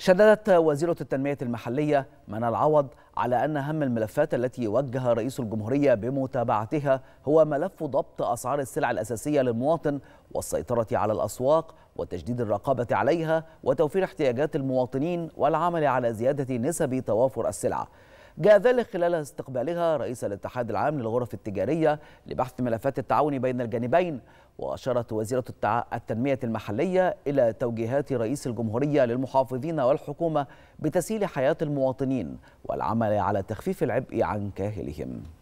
شددت وزيرة التنمية المحلية من العوض على أن أهم الملفات التي وجه رئيس الجمهورية بمتابعتها هو ملف ضبط أسعار السلع الأساسية للمواطن والسيطرة على الأسواق وتجديد الرقابة عليها وتوفير احتياجات المواطنين والعمل على زيادة نسب توافر السلع جاء ذلك خلال استقبالها رئيس الاتحاد العام للغرف التجارية لبحث ملفات التعاون بين الجانبين وأشارت وزيرة التنمية المحلية إلى توجيهات رئيس الجمهورية للمحافظين والحكومة بتسهيل حياة المواطنين والعمل على تخفيف العبء عن كاهلهم